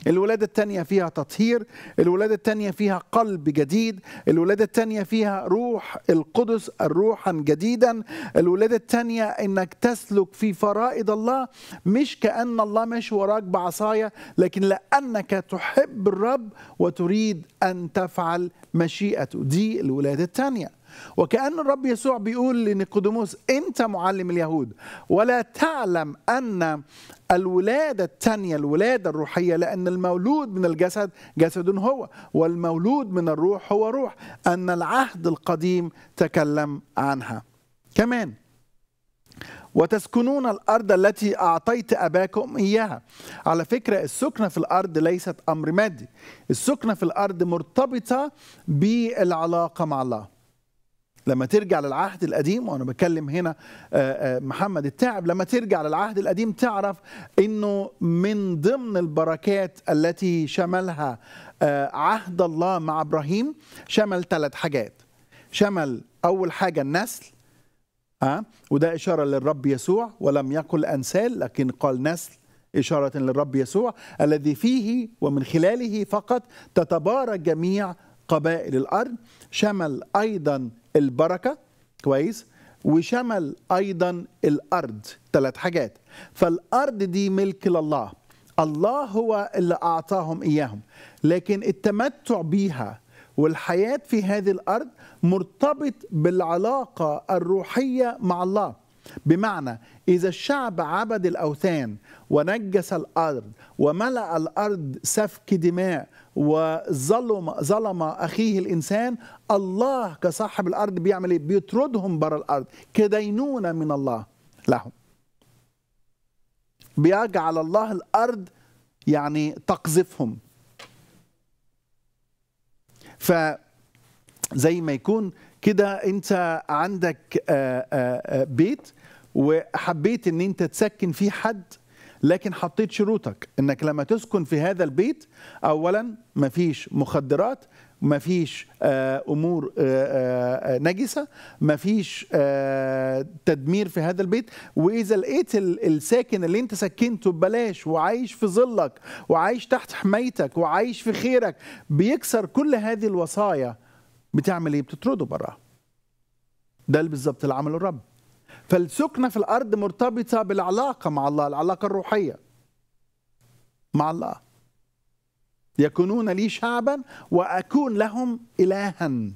الولادة الثانية فيها تطهير الولادة الثانية فيها قلب جديد الولادة الثانية فيها روح القدس الروحا جديدا الولادة الثانية انك تسلك في فرائض الله مش كأن الله ماشي وراك بعصاية لكن لأنك تحب الرب وتريد أن تفعل مشيئته دي الولادة الثانية وكأن الرب يسوع بيقول لنيقودموس أنت معلم اليهود ولا تعلم أن الولادة الثانية الولادة الروحية لأن المولود من الجسد جسد هو والمولود من الروح هو روح أن العهد القديم تكلم عنها كمان وتسكنون الارض التي اعطيت اباكم اياها. على فكره السكنه في الارض ليست امر مادي، السكنه في الارض مرتبطه بالعلاقه مع الله. لما ترجع للعهد القديم وانا بتكلم هنا آه، آه، محمد التعب لما ترجع للعهد القديم تعرف انه من ضمن البركات التي شملها آه، عهد الله مع ابراهيم شمل ثلاث حاجات شمل اول حاجه النسل أه؟ وده إشارة للرب يسوع ولم يقل أنسال لكن قال نسل إشارة للرب يسوع الذي فيه ومن خلاله فقط تتبارك جميع قبائل الأرض شمل أيضا البركة كويس وشمل أيضا الأرض ثلاث حاجات فالأرض دي ملك لله الله هو اللي أعطاهم إياهم لكن التمتع بيها والحياة في هذه الأرض مرتبط بالعلاقة الروحية مع الله بمعنى إذا الشعب عبد الأوثان ونجس الأرض وملأ الأرض سفك دماء وظلم ظلم اخيه الانسان الله كصاحب الارض بيعمل ايه؟ بيطردهم بره الارض كدينونه من الله لهم. بيجعل الله الارض يعني تقذفهم. ف زي ما يكون كده انت عندك آه، آه، آه، بيت وحبيت ان انت تسكن فيه حد لكن حطيت شروطك انك لما تسكن في هذا البيت اولا مفيش مخدرات مفيش آه، امور آه، آه، نجسه مفيش تدمير في هذا البيت واذا لقيت الساكن اللي انت سكنته ببلاش وعايش في ظلك وعايش تحت حمايتك وعايش في خيرك بيكسر كل هذه الوصايا بتعمل ايه بتطرده برا ده بالظبط اللي عمله الرب فالسكنة في الأرض مرتبطة بالعلاقة مع الله العلاقة الروحية مع الله يكونون لي شعبا وأكون لهم إلها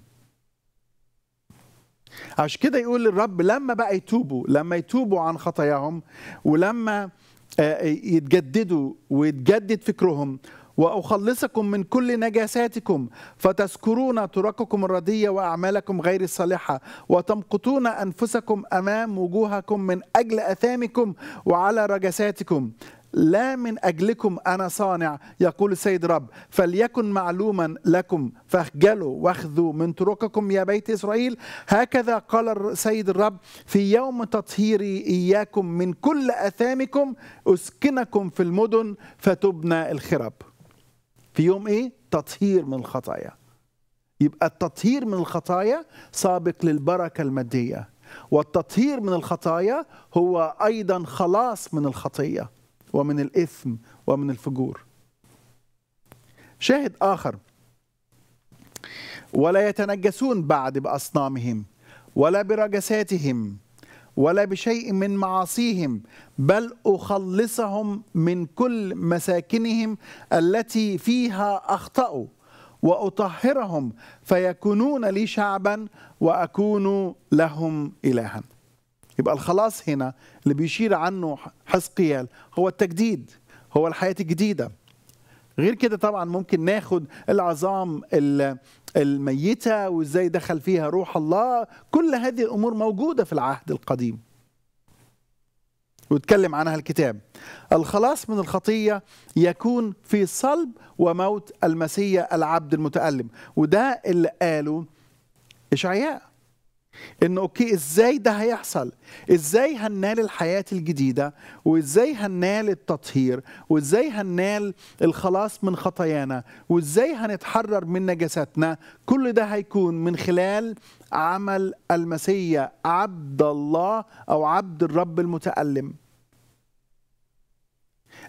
عشان كده يقول الرب لما بقى يتوبوا لما يتوبوا عن خطاياهم ولما آه، يتجددوا ويتجدد فكرهم وأخلصكم من كل نجاساتكم فتذكرون ترككم الردية وأعمالكم غير الصالحة وتمقتون أنفسكم أمام وجوهكم من أجل أثامكم وعلى رجساتكم لا من أجلكم أنا صانع يقول السيد رب فليكن معلوما لكم فاخجلوا واخذوا من طرقكم يا بيت إسرائيل هكذا قال السيد الرب في يوم تطهيري إياكم من كل أثامكم أسكنكم في المدن فتبنى الخرب في يوم ايه تطهير من الخطايا يبقى التطهير من الخطايا سابق للبركه الماديه والتطهير من الخطايا هو ايضا خلاص من الخطيه ومن الاثم ومن الفجور شاهد اخر ولا يتنجسون بعد باصنامهم ولا برجساتهم ولا بشيء من معاصيهم بل اخلصهم من كل مساكنهم التي فيها اخطاوا واطهرهم فيكونون لي شعبا واكون لهم الها. يبقى الخلاص هنا اللي بيشير عنه حزقيال هو التجديد هو الحياه الجديده. غير كده طبعا ممكن ناخد العظام الميتة وإزاي دخل فيها روح الله كل هذه الأمور موجودة في العهد القديم ويتكلم عنها الكتاب الخلاص من الخطية يكون في صلب وموت المسيح العبد المتألم وده اللي قاله إشعياء ان اوكي ازاي ده هيحصل ازاي هننال الحياه الجديده وازاي هننال التطهير وازاي هننال الخلاص من خطايانا وازاي هنتحرر من نجاستنا كل ده هيكون من خلال عمل المسيا عبد الله او عبد الرب المتالم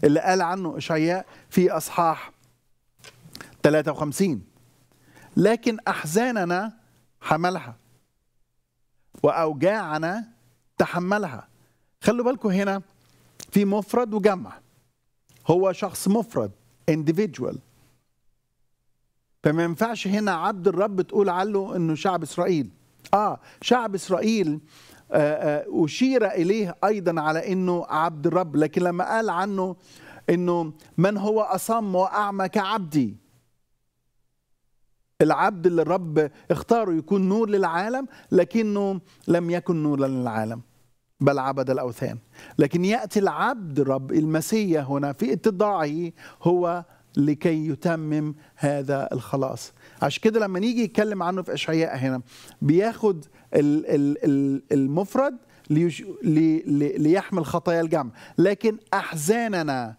اللي قال عنه اشعياء في اصحاح 53 لكن احزاننا حملها وأوجاعنا تحملها خلوا بالكم هنا في مفرد وجمع هو شخص مفرد individual فما ينفعش هنا عبد الرب تقول عنه انه شعب اسرائيل اه شعب اسرائيل آه، آه، اشير اليه ايضا على انه عبد الرب لكن لما قال عنه انه من هو اصم واعمى كعبدي العبد اللي الرب اختاره يكون نور للعالم لكنه لم يكن نورا للعالم بل عبد الأوثان لكن يأتي العبد الرب المسيح هنا في اتضاعه هو لكي يتمم هذا الخلاص عشان كده لما نيجي يتكلم عنه في اشعياء هنا بياخد المفرد ليحمل خطايا الجمع لكن احزاننا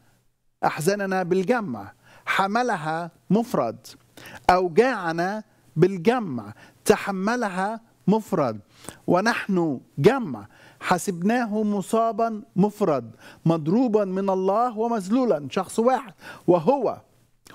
احزاننا بالجمع حملها مفرد أوجاعنا بالجمع تحملها مفرد ونحن جمع حسبناه مصابا مفرد مضروبا من الله ومذلولا شخص واحد وهو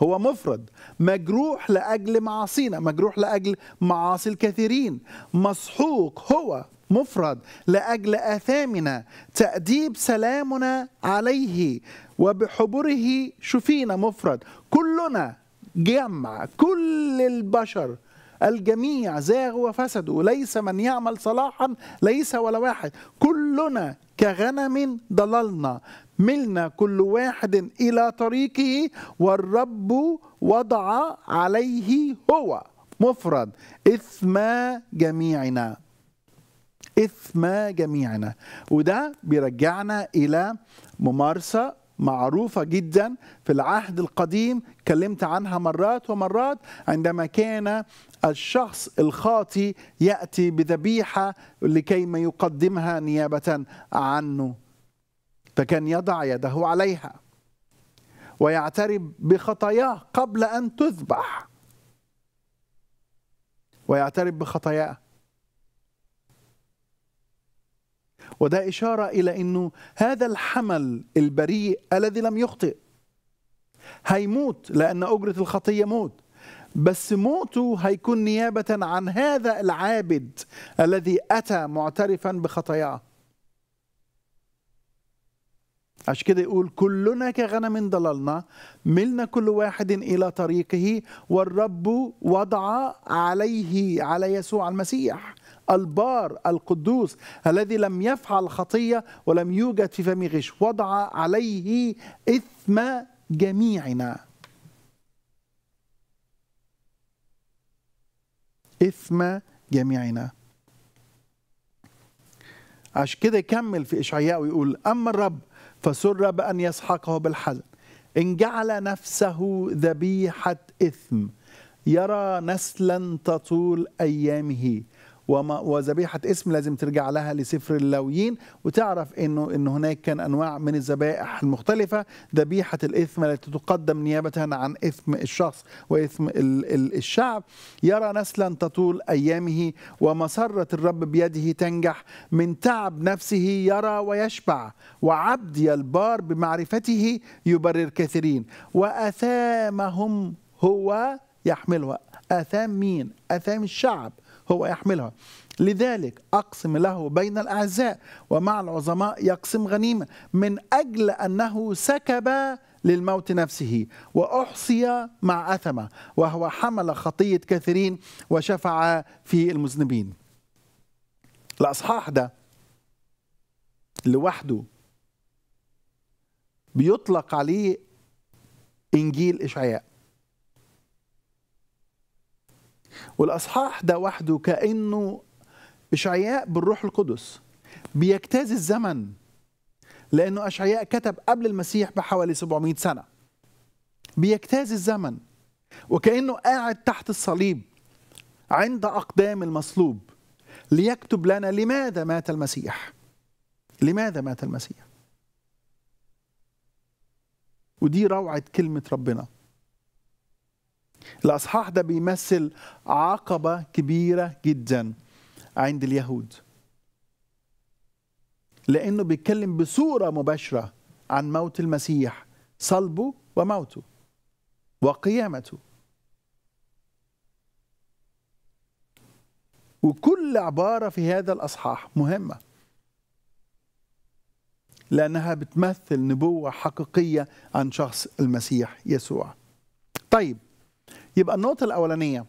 هو مفرد مجروح لأجل معاصينا مجروح لأجل معاصي الكثيرين مسحوق هو مفرد لأجل آثامنا تأديب سلامنا عليه وبحبره شفينا مفرد كلنا جمع كل البشر الجميع زاغوا وفسدوا ليس من يعمل صلاحا ليس ولا واحد كلنا كغنم ضللنا ملنا كل واحد إلى طريقه والرب وضع عليه هو مفرد إثم جميعنا إثم جميعنا وده بيرجعنا إلى ممارسة معروفة جدا في العهد القديم كلمت عنها مرات ومرات عندما كان الشخص الخاطي يأتي بذبيحة لكي ما يقدمها نيابة عنه فكان يضع يده عليها ويعترف بخطاياه قبل أن تذبح ويعترف بخطاياه وده إشارة إلى أنه هذا الحمل البريء الذي لم يخطئ هيموت لأن أجرة الخطية موت بس موته هيكون نيابة عن هذا العابد الذي أتى معترفا بخطاياه عشان كده يقول كلنا كغنم ضللنا ملنا كل واحد إلى طريقه والرب وضع عليه على يسوع المسيح البار القدوس الذي لم يفعل خطية ولم يوجد في فمه غش وضع عليه إثم جميعنا إثم جميعنا عشان كده يكمل في إشعياء ويقول أما الرب فسر بأن يسحقه بالحزن إن جعل نفسه ذبيحة إثم يرى نسلا تطول أيامه وذبيحه اسم لازم ترجع لها لسفر اللاويين وتعرف انه ان هناك كان انواع من الذبائح المختلفه ذبيحه الاثم التي تقدم نيابه عن اثم الشخص واثم الشعب يرى نسلا تطول ايامه ومسره الرب بيده تنجح من تعب نفسه يرى ويشبع وعبد البار بمعرفته يبرر كثيرين واثامهم هو يحملها اثام مين اثام الشعب هو يحملها لذلك أقسم له بين الأعزاء ومع العظماء يقسم غنيمة من أجل أنه سكب للموت نفسه وأحصي مع أثمه وهو حمل خطية كثيرين وشفع في المذنبين الأصحاح ده لوحده بيطلق عليه إنجيل إشعياء والاصحاح ده وحده كانه اشعياء بالروح القدس بيجتاز الزمن لانه اشعياء كتب قبل المسيح بحوالي 700 سنه بيجتاز الزمن وكانه قاعد تحت الصليب عند اقدام المصلوب ليكتب لنا لماذا مات المسيح لماذا مات المسيح ودي روعه كلمه ربنا الأصحاح ده بيمثل عقبة كبيرة جدا عند اليهود لأنه بيتكلم بصورة مباشرة عن موت المسيح صلبه وموته وقيامته وكل عبارة في هذا الأصحاح مهمة لأنها بتمثل نبوة حقيقية عن شخص المسيح يسوع طيب يبقى النقطة الأولانية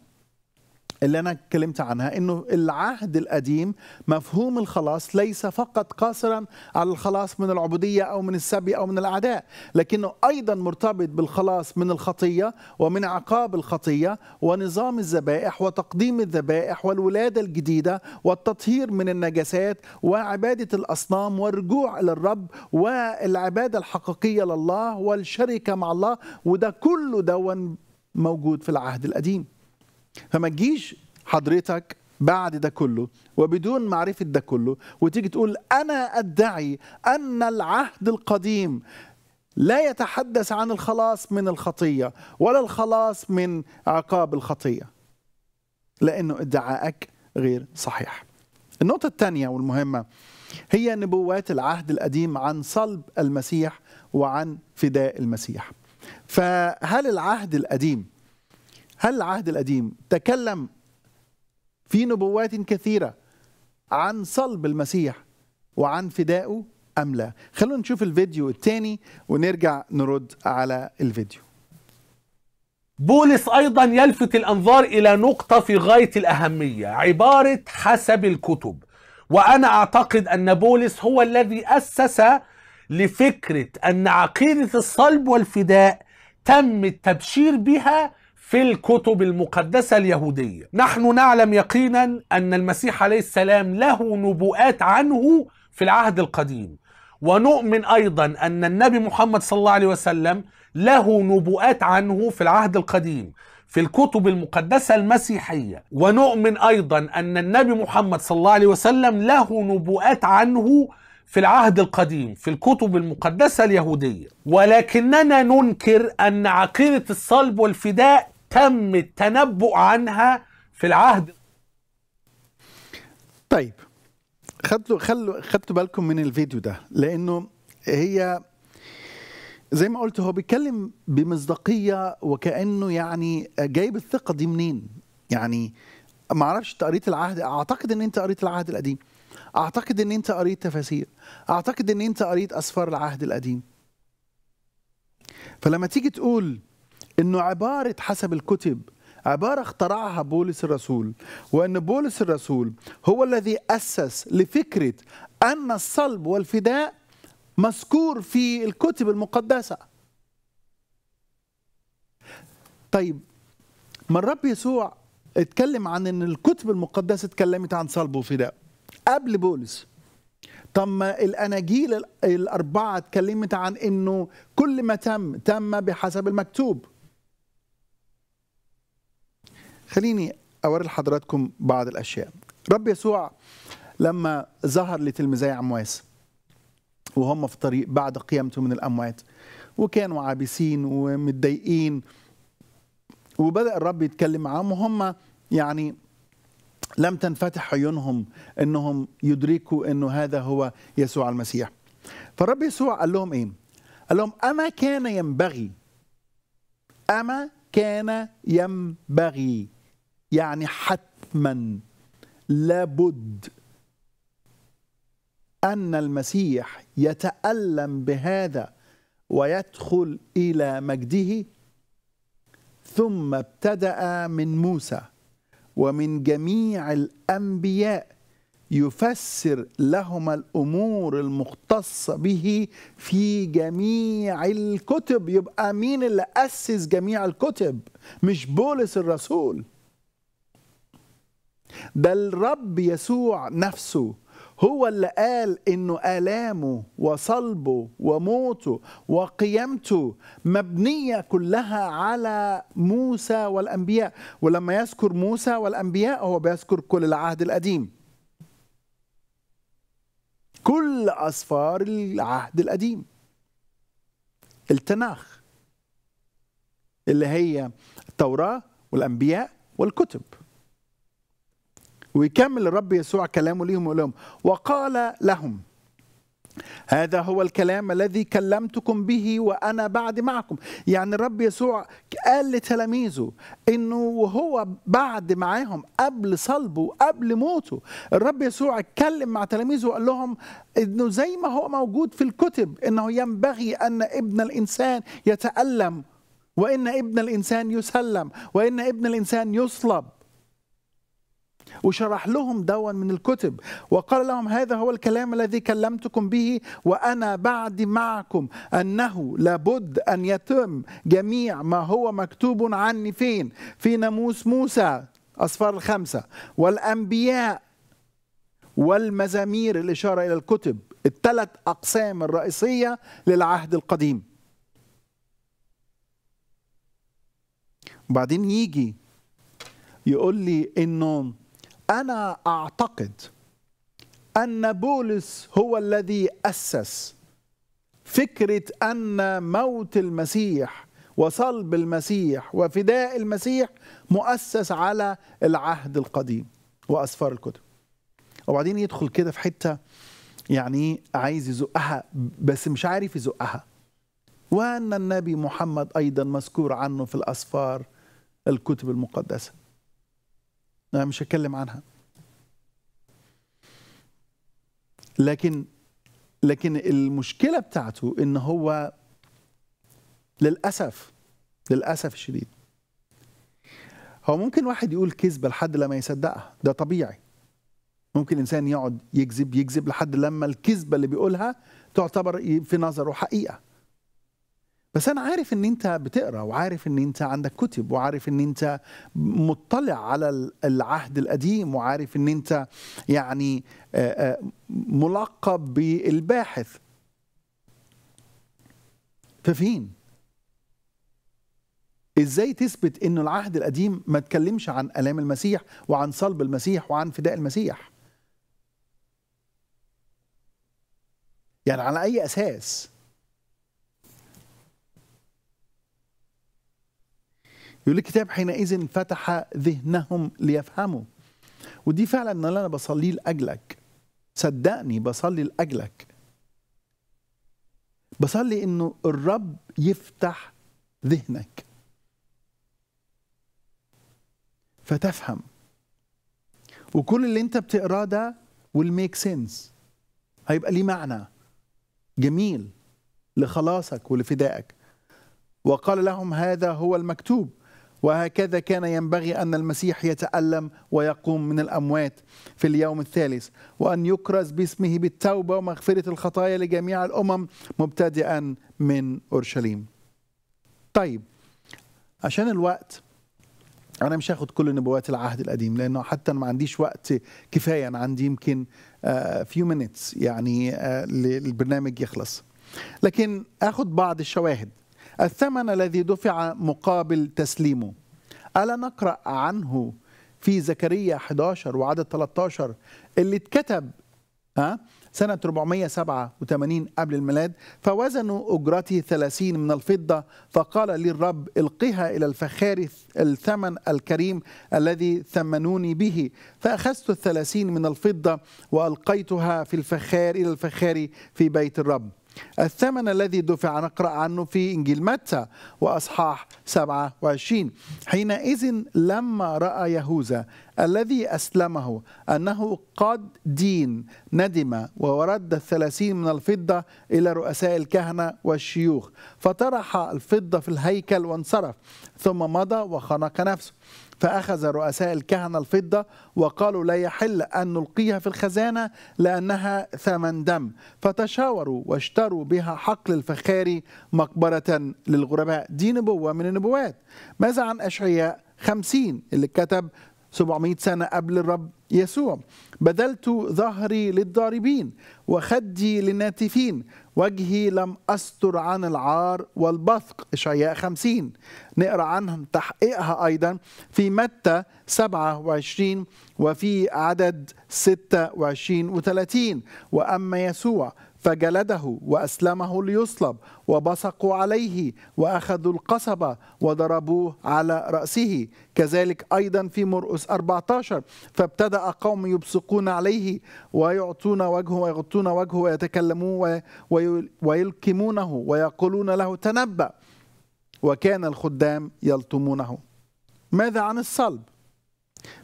اللي أنا اتكلمت عنها أنه العهد القديم مفهوم الخلاص ليس فقط قاصرا على الخلاص من العبودية أو من السبي أو من الأعداء لكنه أيضا مرتبط بالخلاص من الخطية ومن عقاب الخطية ونظام الذبائح وتقديم الذبائح والولادة الجديدة والتطهير من النجاسات وعبادة الأصنام والرجوع إلى الرب والعبادة الحقيقية لله والشركة مع الله وده كله دون موجود في العهد القديم فما تجيش حضرتك بعد ده كله وبدون معرفة ده كله وتيجي تقول أنا أدعي أن العهد القديم لا يتحدث عن الخلاص من الخطية ولا الخلاص من عقاب الخطية لأنه ادعائك غير صحيح النقطة الثانية والمهمة هي نبوات العهد القديم عن صلب المسيح وعن فداء المسيح فهل العهد القديم هل العهد القديم تكلم في نبوات كثيرة عن صلب المسيح وعن فدائه أم لا خلونا نشوف الفيديو الثاني ونرجع نرد على الفيديو بولس أيضا يلفت الأنظار إلى نقطة في غاية الأهمية عبارة حسب الكتب وأنا أعتقد أن بولس هو الذي أسس لفكرة أن عقيدة الصلب والفداء تم التبشير بها في الكتب المقدسة اليهودية نحن نعلم يقينا أن المسيح عليه السلام له نبوءات عنه في العهد القديم ونؤمن أيضا أن النبي محمد صلى الله عليه وسلم له نبوءات عنه في العهد القديم في الكتب المقدسة المسيحية ونؤمن أيضا أن النبي محمد صلى الله عليه وسلم له نبوءات عنه في العهد القديم في الكتب المقدسة اليهودية ولكننا ننكر أن عقيدة الصلب والفداء تم التنبؤ عنها في العهد طيب خدتوا خلوا خدتوا بالكم من الفيديو ده لانه هي زي ما قلت هو بيتكلم بمصداقيه وكانه يعني جايب الثقه دي منين يعني ما اعرفش انت قريت العهد اعتقد ان انت قريت العهد القديم اعتقد ان انت قريت تفاسير اعتقد ان انت قريت اسفار العهد القديم فلما تيجي تقول انه عباره حسب الكتب عباره اخترعها بولس الرسول وان بولس الرسول هو الذي اسس لفكره ان الصلب والفداء مذكور في الكتب المقدسه طيب ما الرب يسوع اتكلم عن ان الكتب المقدسه اتكلمت عن صلب وفداء قبل بولس طب ما الاناجيل الاربعه اتكلمت عن انه كل ما تم تم بحسب المكتوب خليني اوري لحضراتكم بعض الاشياء رب يسوع لما ظهر لتلميذي عمواس وهم في الطريق بعد قيامته من الاموات وكانوا عابسين ومتضايقين وبدا الرب يتكلم معاهم وهم يعني لم تنفتح عيونهم انهم يدركوا انه هذا هو يسوع المسيح فالرب يسوع قال لهم ايه قال لهم اما كان ينبغي اما كان ينبغي يعني حتما لابد ان المسيح يتالم بهذا ويدخل الى مجده ثم ابتدا من موسى ومن جميع الأنبياء يفسر لهما الأمور المختصة به في جميع الكتب يبقى مين اللي أسس جميع الكتب مش بولس الرسول ده الرب يسوع نفسه هو اللي قال انه الامه وصلبه وموته وقيامته مبنيه كلها على موسى والانبياء ولما يذكر موسى والانبياء هو بيذكر كل العهد القديم كل اسفار العهد القديم التناخ اللي هي التوراه والانبياء والكتب ويكمل الرب يسوع كلامه ليهم ويقول لهم وقال لهم هذا هو الكلام الذي كلمتكم به وانا بعد معكم يعني الرب يسوع قال لتلاميذه انه وهو بعد معاهم قبل صلبه قبل موته الرب يسوع اتكلم مع تلاميذه وقال لهم انه زي ما هو موجود في الكتب انه ينبغي ان ابن الانسان يتالم وان ابن الانسان يسلم وان ابن الانسان يصلب وشرح لهم دون من الكتب وقال لهم هذا هو الكلام الذي كلمتكم به وأنا بعد معكم أنه لابد أن يتم جميع ما هو مكتوب عني فين في ناموس موسى أصفار الخمسة والأنبياء والمزامير الإشارة إلى الكتب الثلاث أقسام الرئيسية للعهد القديم وبعدين يجي يقول لي انه أنا أعتقد أن بولس هو الذي أسس فكرة أن موت المسيح وصلب المسيح وفداء المسيح مؤسس على العهد القديم وأسفار الكتب وبعدين يدخل كده في حتة يعني عايز يزقها بس مش عارف يزقها وأن النبي محمد أيضا مذكور عنه في الأسفار الكتب المقدسة أنا مش هتكلم عنها لكن لكن المشكلة بتاعته إن هو للأسف للأسف الشديد هو ممكن واحد يقول كذبة لحد لما يصدقها ده طبيعي ممكن إنسان يقعد يكذب يكذب لحد لما الكذبة اللي بيقولها تعتبر في نظره حقيقة بس انا عارف ان انت بتقرا وعارف ان انت عندك كتب وعارف ان انت مطلع على العهد القديم وعارف ان انت يعني ملقب بالباحث ففين ازاي تثبت انه العهد القديم ما تكلمش عن الام المسيح وعن صلب المسيح وعن فداء المسيح يعني على اي اساس يقول الكتاب حينئذ فتح ذهنهم ليفهموا ودي فعلا اللي انا بصليه لاجلك صدقني بصلي لاجلك بصلي انه الرب يفتح ذهنك فتفهم وكل اللي انت بتقراه ده ويل ميك sense هيبقى ليه معنى جميل لخلاصك ولفدائك وقال لهم هذا هو المكتوب وهكذا كان ينبغي أن المسيح يتألم ويقوم من الأموات في اليوم الثالث وأن يكرز باسمه بالتوبة ومغفرة الخطايا لجميع الأمم مبتدئا من أورشليم طيب عشان الوقت أنا مش هاخد كل نبوات العهد القديم لأنه حتى أنا ما عنديش وقت كفاية أنا عندي يمكن فيو آه، مينيتس يعني آه، للبرنامج يخلص لكن آخد بعض الشواهد الثمن الذي دفع مقابل تسليمه ألا نقرأ عنه في زكريا 11 وعدد 13 اللي اتكتب ها سنة 487 قبل الميلاد فوزنوا أجرته 30 من الفضة فقال للرب القها إلى الفخار الثمن الكريم الذي ثمنوني به فأخذت الثلاثين من الفضة وألقيتها في الفخار إلى الفخار في بيت الرب الثمن الذي دفع نقرأ عنه في إنجيل متى وأصحاح 27 حينئذ لما رأى يهوذا الذي أسلمه أنه قد دين ندم وورد الثلاثين من الفضة إلى رؤساء الكهنة والشيوخ فطرح الفضة في الهيكل وانصرف ثم مضى وخنق نفسه فأخذ رؤساء الكهنة الفضة وقالوا لا يحل أن نلقيها في الخزانة لأنها ثمن دم فتشاوروا واشتروا بها حقل الفخاري مقبرة للغرباء دي نبوة من النبوات ماذا عن أشعياء خمسين اللي كتب 700 سنة قبل الرب يسوع بدلت ظهري للضاربين وخدي للناتفين وجهي لم أستر عن العار والبثق إشعياء 50 نقرأ عنها تحقيقها أيضا في متى 27 وفي عدد 26 وعشرين وثلاثين وأما يسوع فجلده واسلمه ليصلب وبصقوا عليه واخذوا القصبه وضربوه على راسه كذلك ايضا في مرقس 14 فابتدا قوم يبصقون عليه ويعطون وجهه ويغطون وجهه ويتكلمون ويلكمونه ويقولون له تنبأ وكان الخدام يلطمونه ماذا عن الصلب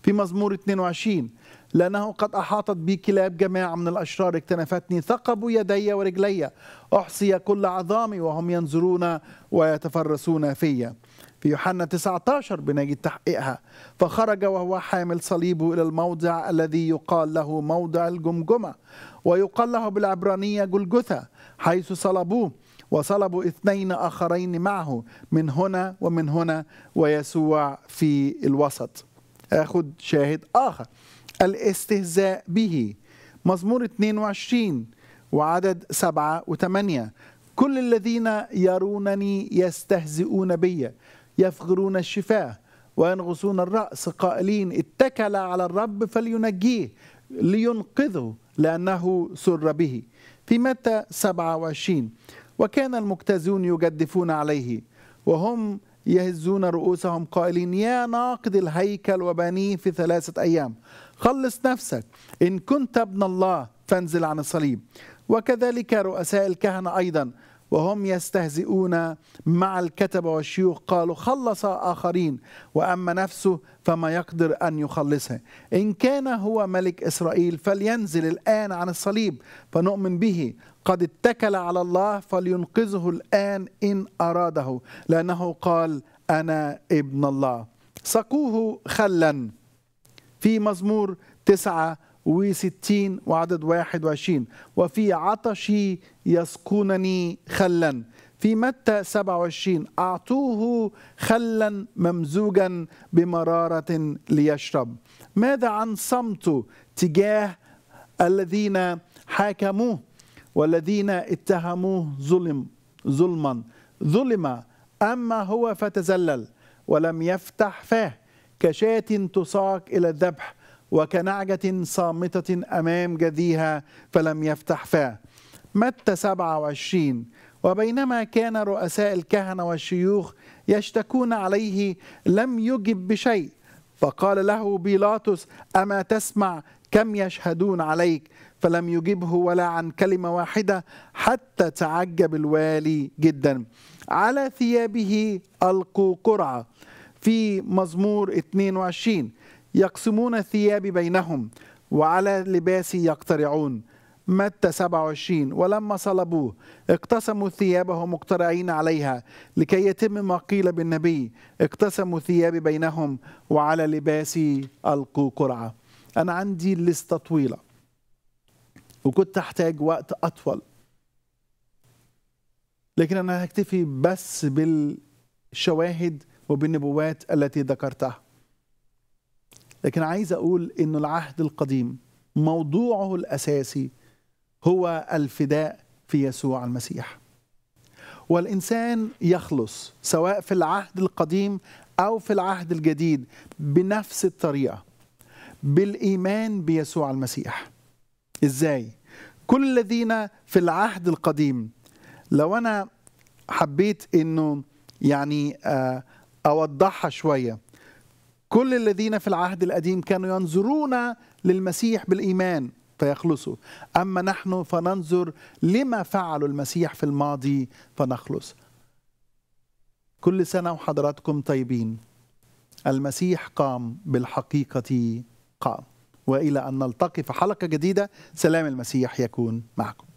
في مزمور 22 لأنه قد أحاطت بي كلاب جماعة من الأشرار اكتنفتني ثقبوا يدي ورجلي أحصي كل عظامي وهم ينظرون ويتفرسون فيا في يوحنا 19 بنجد تحقيقها فخرج وهو حامل صليبه إلى الموضع الذي يقال له موضع الجمجمة ويقال له بالعبرانية جلجثة حيث صلبوه وصلبوا اثنين آخرين معه من هنا ومن هنا ويسوع في الوسط أخذ شاهد آخر الاستهزاء به مزمور 22 وعدد 7 و8 كل الذين يرونني يستهزئون بي يفغرون الشفاه وينغصون الرأس قائلين اتكل على الرب فلينجيه لينقذه لأنه سر به في متى 27 وكان المكتزون يجدفون عليه وهم يهزون رؤوسهم قائلين يا ناقد الهيكل وبنيه في ثلاثة أيام خلص نفسك إن كنت ابن الله فانزل عن الصليب وكذلك رؤساء الكهنة أيضا وهم يستهزئون مع الكتبة والشيوخ قالوا خلص آخرين وأما نفسه فما يقدر أن يخلصها إن كان هو ملك إسرائيل فلينزل الآن عن الصليب فنؤمن به قد اتكل على الله فلينقذه الآن إن أراده لأنه قال أنا ابن الله سقوه خلا في مزمور 69 وعدد 21 وفي عطشي يسقونني خلا في متى 27 أعطوه خلا ممزوجا بمرارة ليشرب ماذا عن صمته تجاه الذين حاكموه والذين اتهموه ظلم ظلما ظلم أما هو فتزلل ولم يفتح فاه كشاة تصاق إلى الذبح وكنعجة صامتة أمام جديها فلم يفتح فاه متى 27 وبينما كان رؤساء الكهنة والشيوخ يشتكون عليه لم يجب بشيء فقال له بيلاطس أما تسمع كم يشهدون عليك فلم يجبه ولا عن كلمة واحدة حتى تعجب الوالي جدا على ثيابه ألقوا قرعة في مزمور 22 يقسمون ثيابي بينهم وعلى لباسي يقترعون متى 27 ولما صلبوه اقتسموا ثيابه مقترعين عليها لكي يتم ما قيل بالنبي اقتسموا ثيابي بينهم وعلى لباسي ألقوا قرعة أنا عندي لستة طويلة وكنت أحتاج وقت أطول لكن أنا هكتفي بس بالشواهد وبالنبوات التي ذكرتها لكن عايز أقول أن العهد القديم موضوعه الأساسي هو الفداء في يسوع المسيح والإنسان يخلص سواء في العهد القديم أو في العهد الجديد بنفس الطريقة بالإيمان بيسوع المسيح إزاي؟ كل الذين في العهد القديم لو أنا حبيت أنه يعني آه أوضحها شوية كل الذين في العهد القديم كانوا ينظرون للمسيح بالإيمان فيخلصوا أما نحن فننظر لما فعل المسيح في الماضي فنخلص كل سنة وحضراتكم طيبين المسيح قام بالحقيقة قام وإلى أن نلتقي في حلقة جديدة سلام المسيح يكون معكم